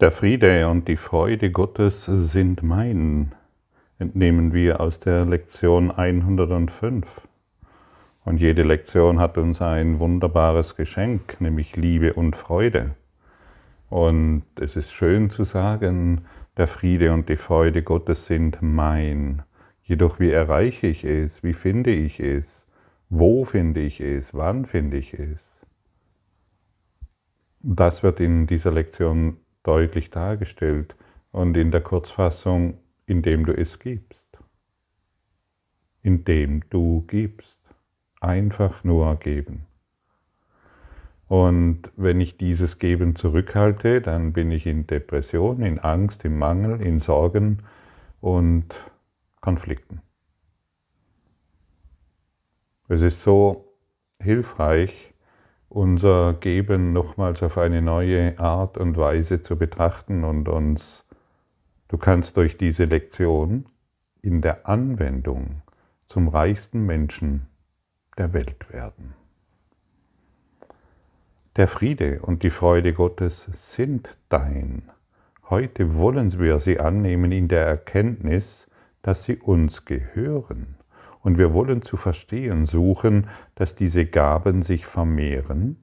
Der Friede und die Freude Gottes sind mein, entnehmen wir aus der Lektion 105. Und jede Lektion hat uns ein wunderbares Geschenk, nämlich Liebe und Freude. Und es ist schön zu sagen, der Friede und die Freude Gottes sind mein. Jedoch wie erreiche ich es? Wie finde ich es? Wo finde ich es? Wann finde ich es? Das wird in dieser Lektion deutlich dargestellt und in der Kurzfassung, indem du es gibst. Indem du gibst. Einfach nur geben. Und wenn ich dieses Geben zurückhalte, dann bin ich in Depression, in Angst, im Mangel, in Sorgen und Konflikten. Es ist so hilfreich, unser Geben nochmals auf eine neue Art und Weise zu betrachten und uns, du kannst durch diese Lektion in der Anwendung zum reichsten Menschen der Welt werden. Der Friede und die Freude Gottes sind dein. Heute wollen wir sie annehmen in der Erkenntnis, dass sie uns gehören und wir wollen zu verstehen suchen, dass diese Gaben sich vermehren,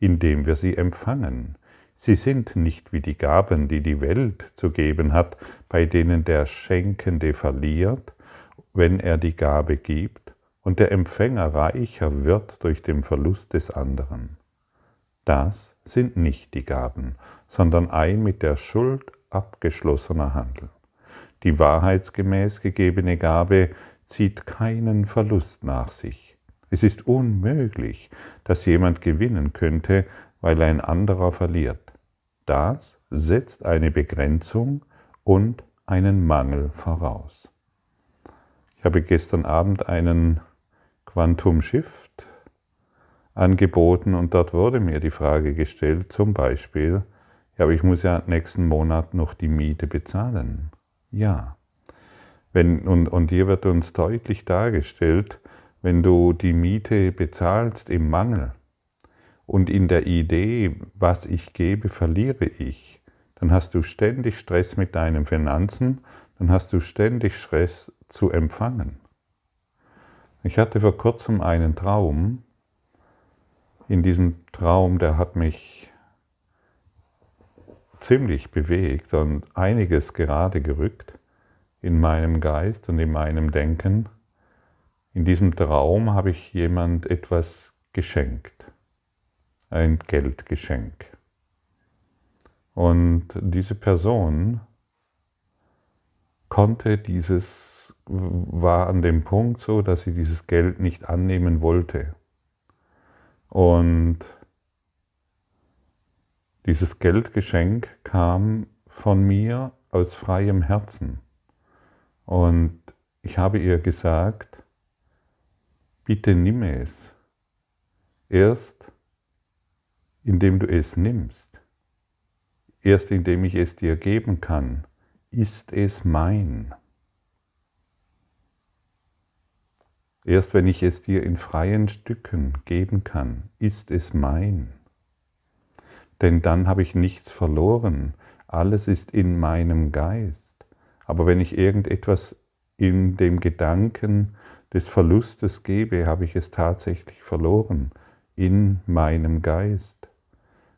indem wir sie empfangen. Sie sind nicht wie die Gaben, die die Welt zu geben hat, bei denen der Schenkende verliert, wenn er die Gabe gibt, und der Empfänger reicher wird durch den Verlust des anderen. Das sind nicht die Gaben, sondern ein mit der Schuld abgeschlossener Handel. Die wahrheitsgemäß gegebene Gabe zieht keinen Verlust nach sich. Es ist unmöglich, dass jemand gewinnen könnte, weil ein anderer verliert. Das setzt eine Begrenzung und einen Mangel voraus. Ich habe gestern Abend einen Quantum Shift angeboten und dort wurde mir die Frage gestellt, zum Beispiel, ja, aber ich muss ja nächsten Monat noch die Miete bezahlen. Ja, wenn, und, und hier wird uns deutlich dargestellt, wenn du die Miete bezahlst im Mangel und in der Idee, was ich gebe, verliere ich, dann hast du ständig Stress mit deinen Finanzen, dann hast du ständig Stress zu empfangen. Ich hatte vor kurzem einen Traum. In diesem Traum, der hat mich ziemlich bewegt und einiges gerade gerückt in meinem Geist und in meinem Denken, in diesem Traum habe ich jemand etwas geschenkt, ein Geldgeschenk. Und diese Person konnte dieses, war an dem Punkt so, dass sie dieses Geld nicht annehmen wollte. Und dieses Geldgeschenk kam von mir aus freiem Herzen. Und ich habe ihr gesagt, bitte nimm es. Erst indem du es nimmst, erst indem ich es dir geben kann, ist es mein. Erst wenn ich es dir in freien Stücken geben kann, ist es mein. Denn dann habe ich nichts verloren, alles ist in meinem Geist. Aber wenn ich irgendetwas in dem Gedanken des Verlustes gebe, habe ich es tatsächlich verloren in meinem Geist.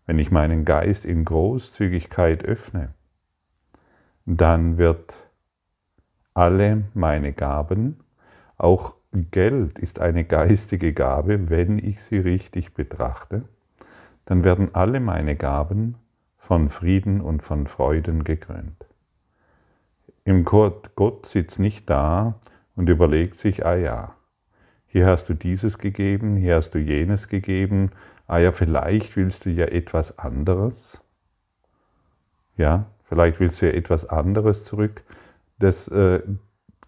Wenn ich meinen Geist in Großzügigkeit öffne, dann wird alle meine Gaben, auch Geld ist eine geistige Gabe, wenn ich sie richtig betrachte, dann werden alle meine Gaben von Frieden und von Freuden gekrönt. Im Gott, Gott sitzt nicht da und überlegt sich, ah ja, hier hast du dieses gegeben, hier hast du jenes gegeben, ah ja, vielleicht willst du ja etwas anderes. Ja, vielleicht willst du ja etwas anderes zurück. Das äh,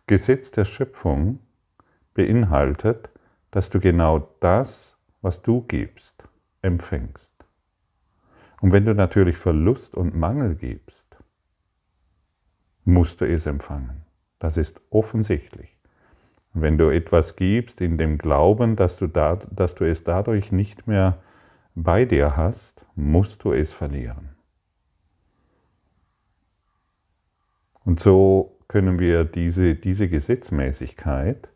Gesetz der Schöpfung beinhaltet, dass du genau das, was du gibst, empfängst. Und wenn du natürlich Verlust und Mangel gibst, musst du es empfangen. Das ist offensichtlich. Und wenn du etwas gibst in dem Glauben, dass du, da, dass du es dadurch nicht mehr bei dir hast, musst du es verlieren. Und so können wir diese, diese Gesetzmäßigkeit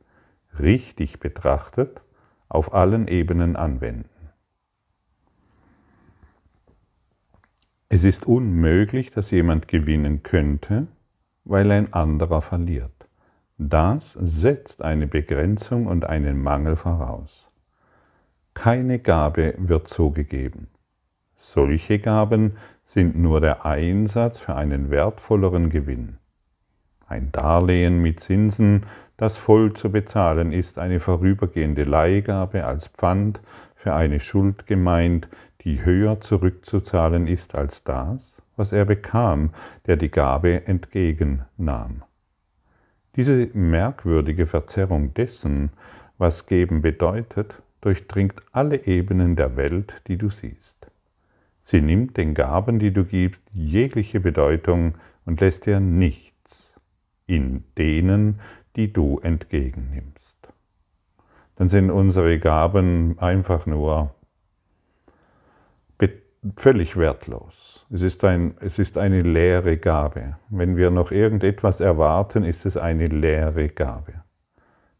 richtig betrachtet auf allen Ebenen anwenden. Es ist unmöglich, dass jemand gewinnen könnte, weil ein anderer verliert. Das setzt eine Begrenzung und einen Mangel voraus. Keine Gabe wird so gegeben. Solche Gaben sind nur der Einsatz für einen wertvolleren Gewinn. Ein Darlehen mit Zinsen, das voll zu bezahlen ist, eine vorübergehende Leihgabe als Pfand für eine Schuld gemeint, die höher zurückzuzahlen ist als das, was er bekam, der die Gabe entgegennahm. Diese merkwürdige Verzerrung dessen, was geben bedeutet, durchdringt alle Ebenen der Welt, die du siehst. Sie nimmt den Gaben, die du gibst, jegliche Bedeutung und lässt dir nichts in denen, die du entgegennimmst. Dann sind unsere Gaben einfach nur völlig wertlos. Es ist, ein, es ist eine leere Gabe. Wenn wir noch irgendetwas erwarten, ist es eine leere Gabe.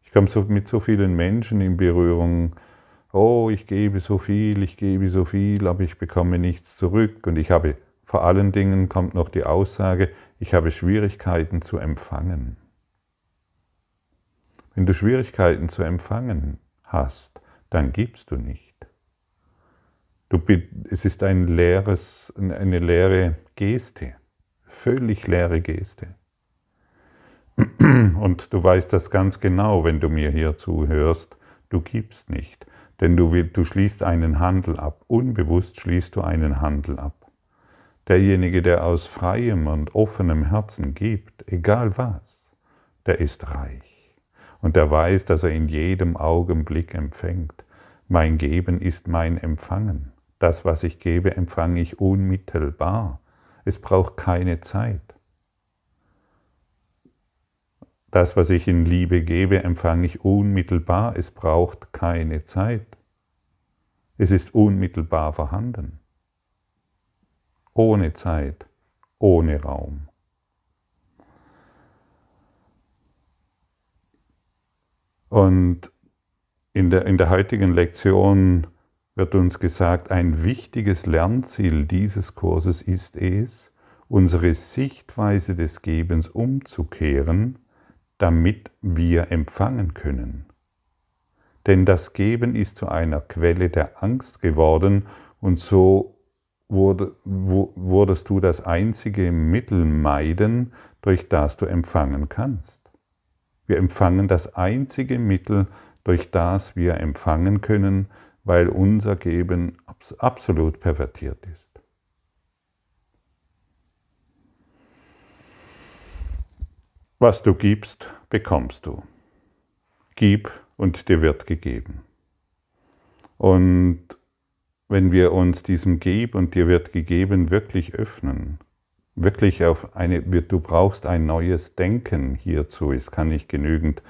Ich komme so, mit so vielen Menschen in Berührung, oh, ich gebe so viel, ich gebe so viel, aber ich bekomme nichts zurück. Und ich habe, vor allen Dingen kommt noch die Aussage, ich habe Schwierigkeiten zu empfangen. Wenn du Schwierigkeiten zu empfangen hast, dann gibst du nicht. Du, es ist ein leeres, eine leere Geste, völlig leere Geste. Und du weißt das ganz genau, wenn du mir hier zuhörst, du gibst nicht, denn du, du schließt einen Handel ab, unbewusst schließt du einen Handel ab. Derjenige, der aus freiem und offenem Herzen gibt, egal was, der ist reich. Und der weiß, dass er in jedem Augenblick empfängt. Mein Geben ist mein Empfangen. Das, was ich gebe, empfange ich unmittelbar. Es braucht keine Zeit. Das, was ich in Liebe gebe, empfange ich unmittelbar. Es braucht keine Zeit. Es ist unmittelbar vorhanden. Ohne Zeit, ohne Raum. Und in der, in der heutigen Lektion wird uns gesagt, ein wichtiges Lernziel dieses Kurses ist es, unsere Sichtweise des Gebens umzukehren, damit wir empfangen können. Denn das Geben ist zu einer Quelle der Angst geworden und so wurde, wurdest du das einzige Mittel meiden, durch das du empfangen kannst. Wir empfangen das einzige Mittel, durch das wir empfangen können, weil unser Geben absolut pervertiert ist. Was du gibst, bekommst du. Gib und dir wird gegeben. Und wenn wir uns diesem Gib und dir wird gegeben wirklich öffnen, wirklich auf eine, du brauchst ein neues Denken hierzu, es kann nicht genügend äh,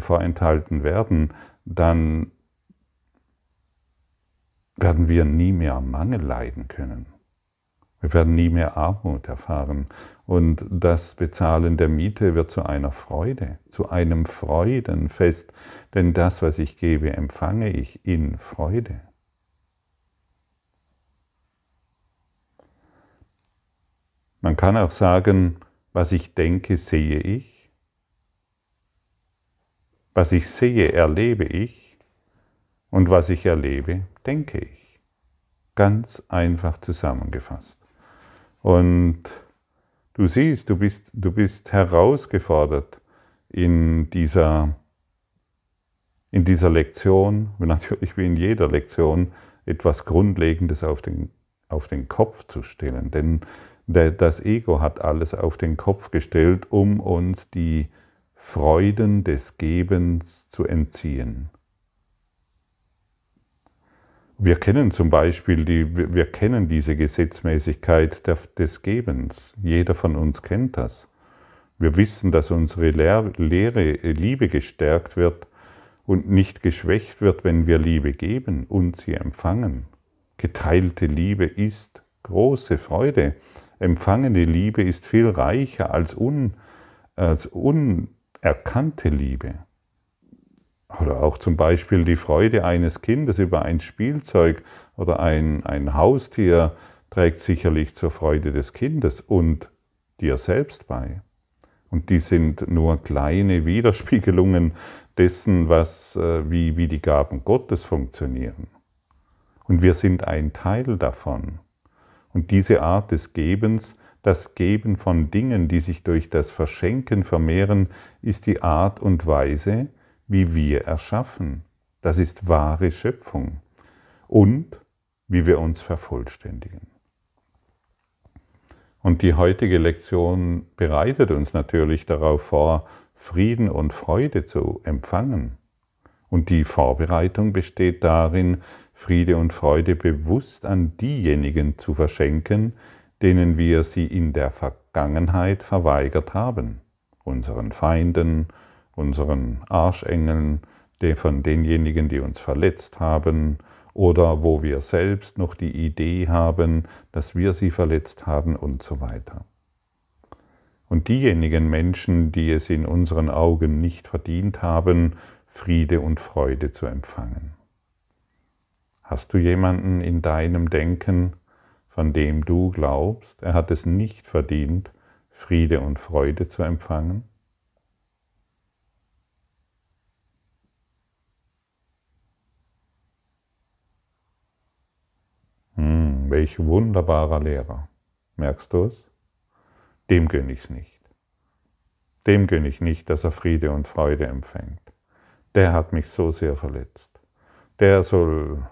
vorenthalten werden, dann werden wir nie mehr Mangel leiden können. Wir werden nie mehr Armut erfahren. Und das Bezahlen der Miete wird zu einer Freude, zu einem Freudenfest. Denn das, was ich gebe, empfange ich in Freude. Man kann auch sagen, was ich denke, sehe ich. Was ich sehe, erlebe ich. Und was ich erlebe, denke ich. Ganz einfach zusammengefasst. Und du siehst, du bist, du bist herausgefordert in dieser, in dieser Lektion, natürlich wie in jeder Lektion, etwas Grundlegendes auf den, auf den Kopf zu stellen. Denn das Ego hat alles auf den Kopf gestellt, um uns die Freuden des Gebens zu entziehen wir kennen zum Beispiel die, wir kennen diese Gesetzmäßigkeit des Gebens. Jeder von uns kennt das. Wir wissen, dass unsere Lehre, äh, Liebe gestärkt wird und nicht geschwächt wird, wenn wir Liebe geben und sie empfangen. Geteilte Liebe ist große Freude. Empfangene Liebe ist viel reicher als, un, als unerkannte Liebe. Oder auch zum Beispiel die Freude eines Kindes über ein Spielzeug oder ein, ein Haustier trägt sicherlich zur Freude des Kindes und dir selbst bei. Und die sind nur kleine Widerspiegelungen dessen, was, äh, wie, wie die Gaben Gottes funktionieren. Und wir sind ein Teil davon. Und diese Art des Gebens, das Geben von Dingen, die sich durch das Verschenken vermehren, ist die Art und Weise, wie wir erschaffen. Das ist wahre Schöpfung. Und wie wir uns vervollständigen. Und die heutige Lektion bereitet uns natürlich darauf vor, Frieden und Freude zu empfangen. Und die Vorbereitung besteht darin, Friede und Freude bewusst an diejenigen zu verschenken, denen wir sie in der Vergangenheit verweigert haben, unseren Feinden, unseren Arschengeln, von denjenigen, die uns verletzt haben, oder wo wir selbst noch die Idee haben, dass wir sie verletzt haben und so weiter. Und diejenigen Menschen, die es in unseren Augen nicht verdient haben, Friede und Freude zu empfangen. Hast du jemanden in deinem Denken, von dem du glaubst, er hat es nicht verdient, Friede und Freude zu empfangen? welch wunderbarer Lehrer. Merkst du es? Dem gönne ich es nicht. Dem gönne ich nicht, dass er Friede und Freude empfängt. Der hat mich so sehr verletzt. Der soll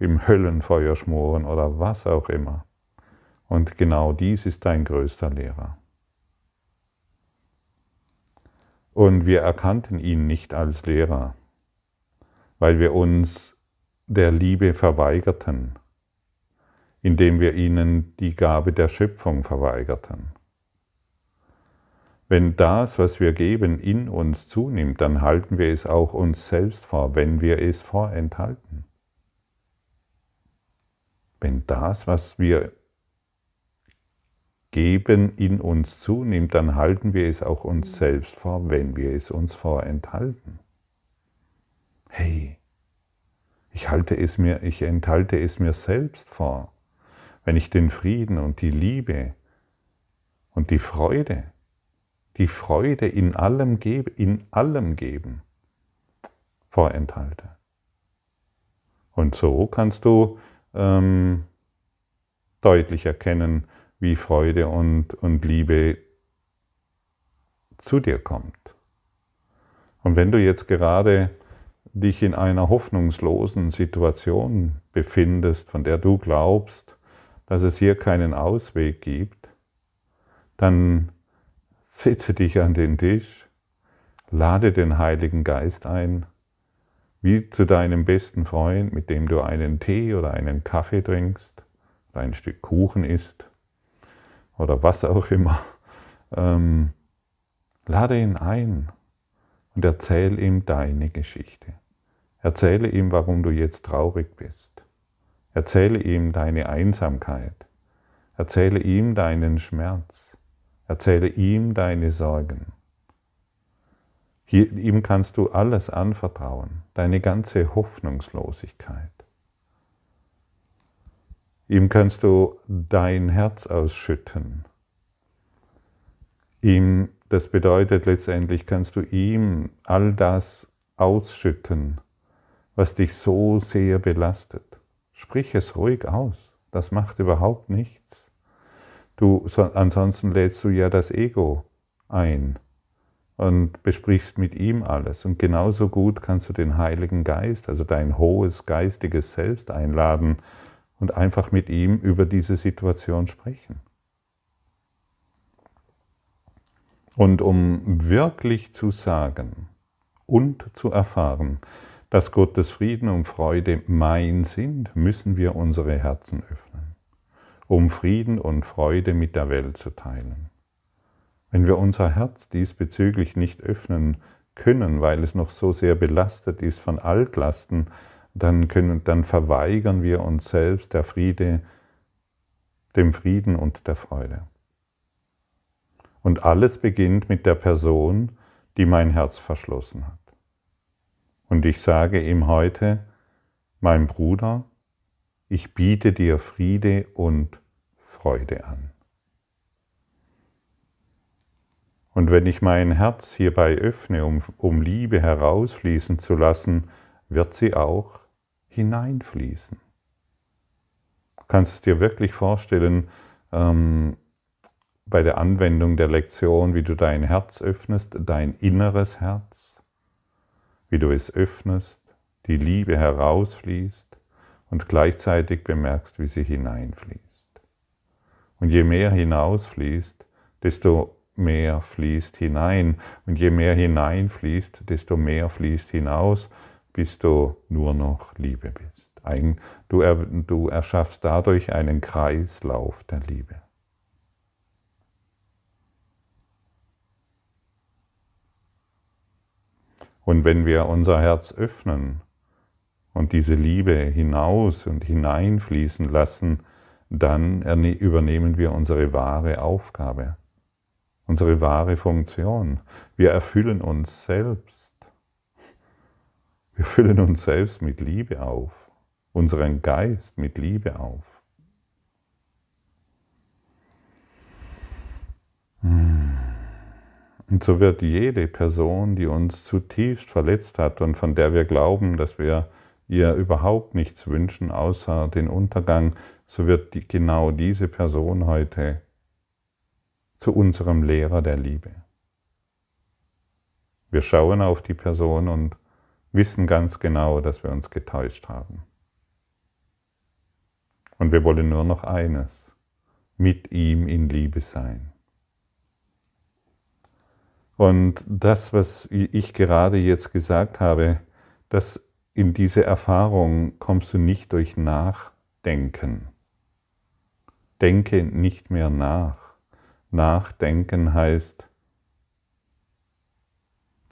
im Höllenfeuer schmoren oder was auch immer. Und genau dies ist dein größter Lehrer. Und wir erkannten ihn nicht als Lehrer, weil wir uns der Liebe verweigerten indem wir ihnen die Gabe der Schöpfung verweigerten. Wenn das, was wir geben, in uns zunimmt, dann halten wir es auch uns selbst vor, wenn wir es vorenthalten. Wenn das, was wir geben, in uns zunimmt, dann halten wir es auch uns selbst vor, wenn wir es uns vorenthalten. Hey, ich halte es mir, ich enthalte es mir selbst vor wenn ich den Frieden und die Liebe und die Freude, die Freude in allem, gebe, in allem geben, vorenthalte. Und so kannst du ähm, deutlich erkennen, wie Freude und, und Liebe zu dir kommt. Und wenn du jetzt gerade dich in einer hoffnungslosen Situation befindest, von der du glaubst, dass es hier keinen Ausweg gibt, dann setze dich an den Tisch, lade den Heiligen Geist ein, wie zu deinem besten Freund, mit dem du einen Tee oder einen Kaffee trinkst, oder ein Stück Kuchen isst oder was auch immer. Ähm, lade ihn ein und erzähl ihm deine Geschichte. Erzähle ihm, warum du jetzt traurig bist. Erzähle ihm deine Einsamkeit. Erzähle ihm deinen Schmerz. Erzähle ihm deine Sorgen. Hier, ihm kannst du alles anvertrauen, deine ganze Hoffnungslosigkeit. Ihm kannst du dein Herz ausschütten. Ihm, das bedeutet letztendlich, kannst du ihm all das ausschütten, was dich so sehr belastet. Sprich es ruhig aus. Das macht überhaupt nichts. Du, ansonsten lädst du ja das Ego ein und besprichst mit ihm alles. Und genauso gut kannst du den Heiligen Geist, also dein hohes geistiges Selbst einladen und einfach mit ihm über diese Situation sprechen. Und um wirklich zu sagen und zu erfahren, dass Gottes Frieden und Freude mein sind, müssen wir unsere Herzen öffnen, um Frieden und Freude mit der Welt zu teilen. Wenn wir unser Herz diesbezüglich nicht öffnen können, weil es noch so sehr belastet ist von Altlasten, dann, können, dann verweigern wir uns selbst der Friede, dem Frieden und der Freude. Und alles beginnt mit der Person, die mein Herz verschlossen hat. Und ich sage ihm heute, mein Bruder, ich biete dir Friede und Freude an. Und wenn ich mein Herz hierbei öffne, um, um Liebe herausfließen zu lassen, wird sie auch hineinfließen. Du kannst es dir wirklich vorstellen, ähm, bei der Anwendung der Lektion, wie du dein Herz öffnest, dein inneres Herz, wie du es öffnest, die Liebe herausfließt und gleichzeitig bemerkst, wie sie hineinfließt. Und je mehr hinausfließt, desto mehr fließt hinein. Und je mehr hineinfließt, desto mehr fließt hinaus, bis du nur noch Liebe bist. Du, er, du erschaffst dadurch einen Kreislauf der Liebe. Und wenn wir unser Herz öffnen und diese Liebe hinaus und hineinfließen lassen, dann übernehmen wir unsere wahre Aufgabe, unsere wahre Funktion. Wir erfüllen uns selbst. Wir füllen uns selbst mit Liebe auf, unseren Geist mit Liebe auf. Hm. Und so wird jede Person, die uns zutiefst verletzt hat und von der wir glauben, dass wir ihr überhaupt nichts wünschen außer den Untergang, so wird die, genau diese Person heute zu unserem Lehrer der Liebe. Wir schauen auf die Person und wissen ganz genau, dass wir uns getäuscht haben. Und wir wollen nur noch eines, mit ihm in Liebe sein. Und das, was ich gerade jetzt gesagt habe, dass in diese Erfahrung kommst du nicht durch Nachdenken. Denke nicht mehr nach. Nachdenken heißt,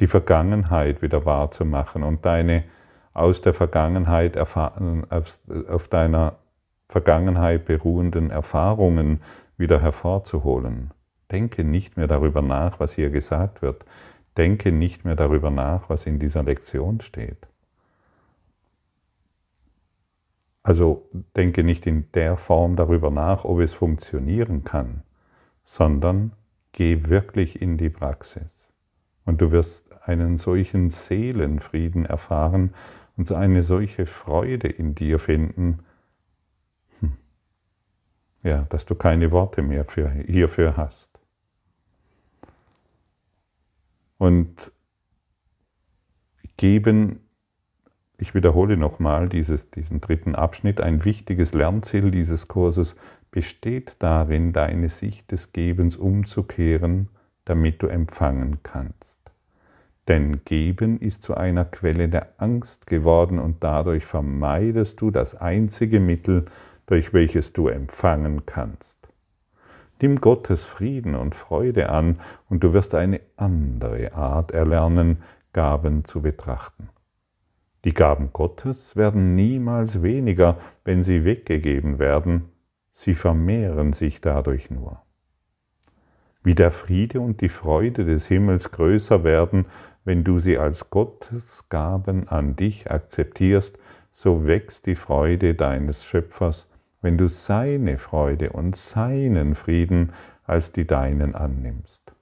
die Vergangenheit wieder wahrzumachen und deine aus der Vergangenheit auf deiner Vergangenheit beruhenden Erfahrungen wieder hervorzuholen. Denke nicht mehr darüber nach, was hier gesagt wird. Denke nicht mehr darüber nach, was in dieser Lektion steht. Also denke nicht in der Form darüber nach, ob es funktionieren kann, sondern geh wirklich in die Praxis. Und du wirst einen solchen Seelenfrieden erfahren und eine solche Freude in dir finden, hm. ja, dass du keine Worte mehr für, hierfür hast und geben, ich wiederhole nochmal diesen dritten Abschnitt, ein wichtiges Lernziel dieses Kurses besteht darin, deine Sicht des Gebens umzukehren, damit du empfangen kannst. Denn Geben ist zu einer Quelle der Angst geworden und dadurch vermeidest du das einzige Mittel, durch welches du empfangen kannst. Nimm Gottes Frieden und Freude an und du wirst eine andere Art erlernen, Gaben zu betrachten. Die Gaben Gottes werden niemals weniger, wenn sie weggegeben werden, sie vermehren sich dadurch nur. Wie der Friede und die Freude des Himmels größer werden, wenn du sie als Gottes Gaben an dich akzeptierst, so wächst die Freude deines Schöpfers wenn du seine Freude und seinen Frieden als die deinen annimmst.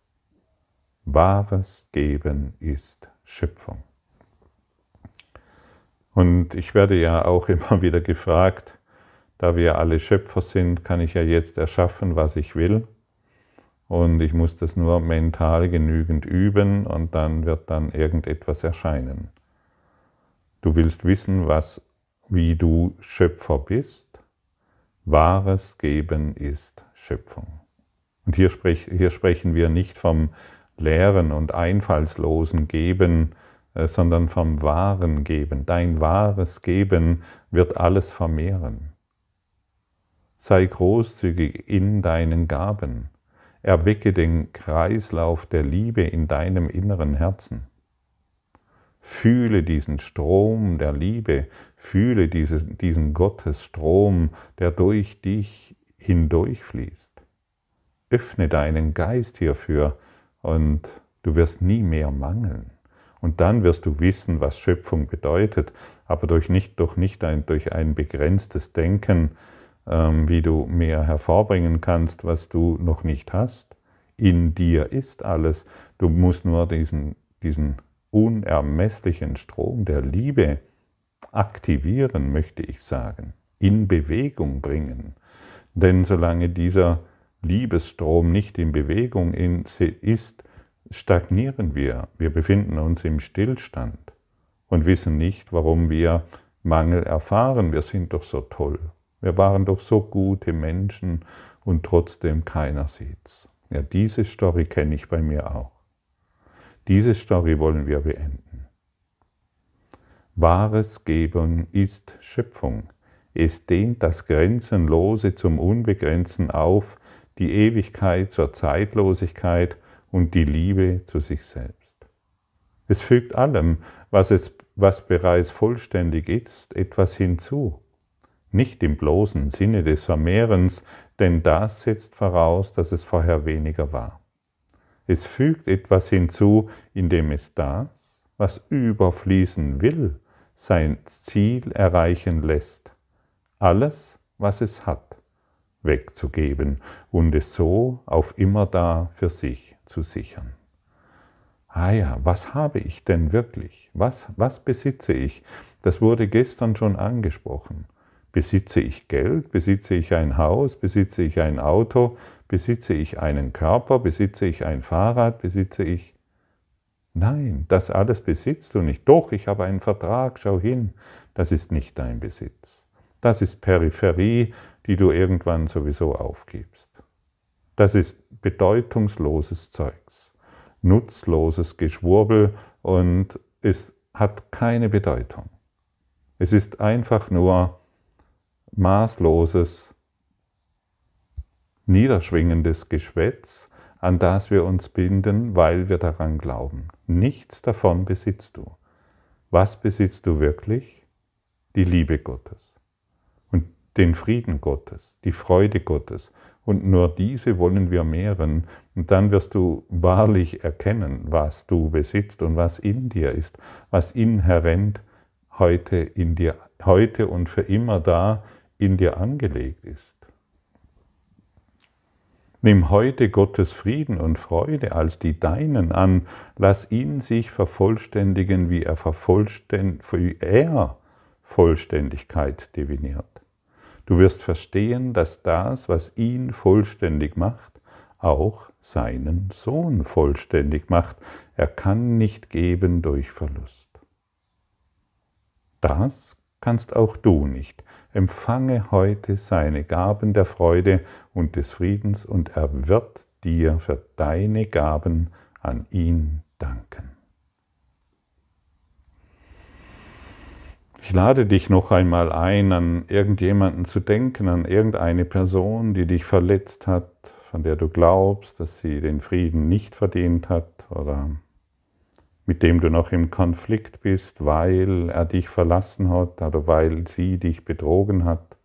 Wahres Geben ist Schöpfung. Und ich werde ja auch immer wieder gefragt, da wir alle Schöpfer sind, kann ich ja jetzt erschaffen, was ich will. Und ich muss das nur mental genügend üben und dann wird dann irgendetwas erscheinen. Du willst wissen, was, wie du Schöpfer bist? Wahres Geben ist Schöpfung. Und hier, sprech, hier sprechen wir nicht vom leeren und einfallslosen Geben, äh, sondern vom wahren Geben. Dein wahres Geben wird alles vermehren. Sei großzügig in deinen Gaben. Erwecke den Kreislauf der Liebe in deinem inneren Herzen. Fühle diesen Strom der Liebe, Fühle dieses, diesen Gottesstrom, der durch dich hindurchfließt. Öffne deinen Geist hierfür und du wirst nie mehr mangeln. Und dann wirst du wissen, was Schöpfung bedeutet, aber durch nicht, durch nicht ein, durch ein begrenztes Denken, ähm, wie du mehr hervorbringen kannst, was du noch nicht hast. In dir ist alles. Du musst nur diesen, diesen unermesslichen Strom der Liebe, aktivieren, möchte ich sagen, in Bewegung bringen. Denn solange dieser Liebesstrom nicht in Bewegung ist, stagnieren wir. Wir befinden uns im Stillstand und wissen nicht, warum wir Mangel erfahren. Wir sind doch so toll. Wir waren doch so gute Menschen und trotzdem keiner sieht's. Ja, diese Story kenne ich bei mir auch. Diese Story wollen wir beenden. Wahres Geben ist Schöpfung. Es dehnt das Grenzenlose zum Unbegrenzten auf, die Ewigkeit zur Zeitlosigkeit und die Liebe zu sich selbst. Es fügt allem, was, es, was bereits vollständig ist, etwas hinzu. Nicht im bloßen Sinne des Vermehrens, denn das setzt voraus, dass es vorher weniger war. Es fügt etwas hinzu, indem es das, was überfließen will, sein Ziel erreichen lässt, alles, was es hat, wegzugeben und es so auf immer da für sich zu sichern. Ah ja, was habe ich denn wirklich? Was, was besitze ich? Das wurde gestern schon angesprochen. Besitze ich Geld? Besitze ich ein Haus? Besitze ich ein Auto? Besitze ich einen Körper? Besitze ich ein Fahrrad? Besitze ich Nein, das alles besitzt du nicht. Doch, ich habe einen Vertrag, schau hin. Das ist nicht dein Besitz. Das ist Peripherie, die du irgendwann sowieso aufgibst. Das ist bedeutungsloses Zeugs, nutzloses Geschwurbel und es hat keine Bedeutung. Es ist einfach nur maßloses, niederschwingendes Geschwätz, an das wir uns binden, weil wir daran glauben. Nichts davon besitzt du. Was besitzt du wirklich? Die Liebe Gottes und den Frieden Gottes, die Freude Gottes. Und nur diese wollen wir mehren. Und dann wirst du wahrlich erkennen, was du besitzt und was in dir ist, was inhärent heute in dir, heute und für immer da in dir angelegt ist. Nimm heute Gottes Frieden und Freude als die deinen an. Lass ihn sich vervollständigen, wie er, vervollständ wie er Vollständigkeit definiert. Du wirst verstehen, dass das, was ihn vollständig macht, auch seinen Sohn vollständig macht. Er kann nicht geben durch Verlust. Das kannst auch du nicht, empfange heute seine Gaben der Freude und des Friedens und er wird dir für deine Gaben an ihn danken. Ich lade dich noch einmal ein, an irgendjemanden zu denken, an irgendeine Person, die dich verletzt hat, von der du glaubst, dass sie den Frieden nicht verdient hat oder mit dem du noch im Konflikt bist, weil er dich verlassen hat oder weil sie dich betrogen hat,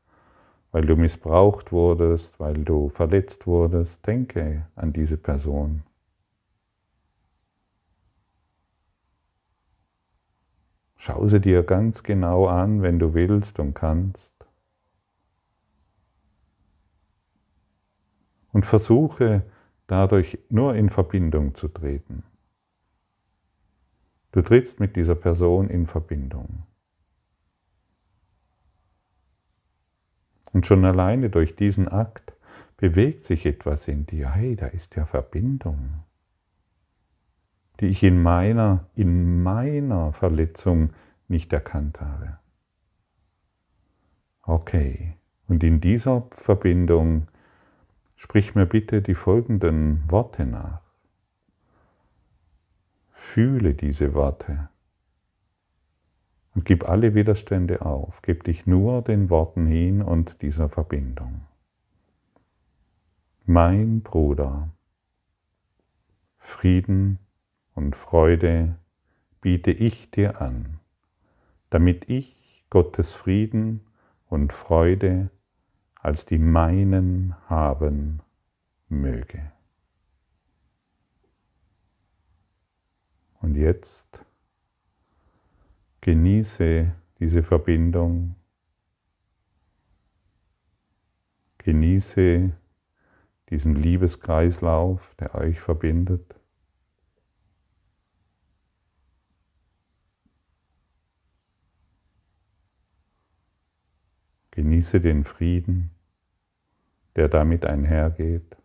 weil du missbraucht wurdest, weil du verletzt wurdest, denke an diese Person. Schau sie dir ganz genau an, wenn du willst und kannst. Und versuche dadurch nur in Verbindung zu treten. Du trittst mit dieser Person in Verbindung. Und schon alleine durch diesen Akt bewegt sich etwas in dir. Hey, da ist ja Verbindung, die ich in meiner, in meiner Verletzung nicht erkannt habe. Okay, und in dieser Verbindung sprich mir bitte die folgenden Worte nach. Fühle diese Worte und gib alle Widerstände auf, gib dich nur den Worten hin und dieser Verbindung. Mein Bruder, Frieden und Freude biete ich dir an, damit ich Gottes Frieden und Freude als die meinen haben möge. Und jetzt genieße diese Verbindung, genieße diesen Liebeskreislauf, der euch verbindet. Genieße den Frieden, der damit einhergeht.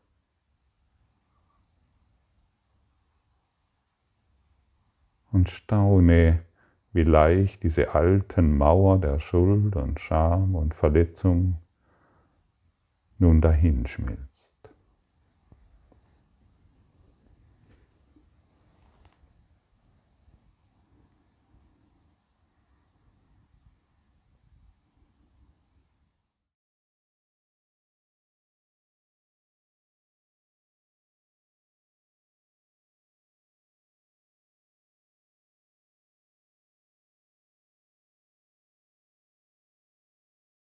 und staune, wie leicht diese alten Mauer der Schuld und Scham und Verletzung nun dahinschmilzt.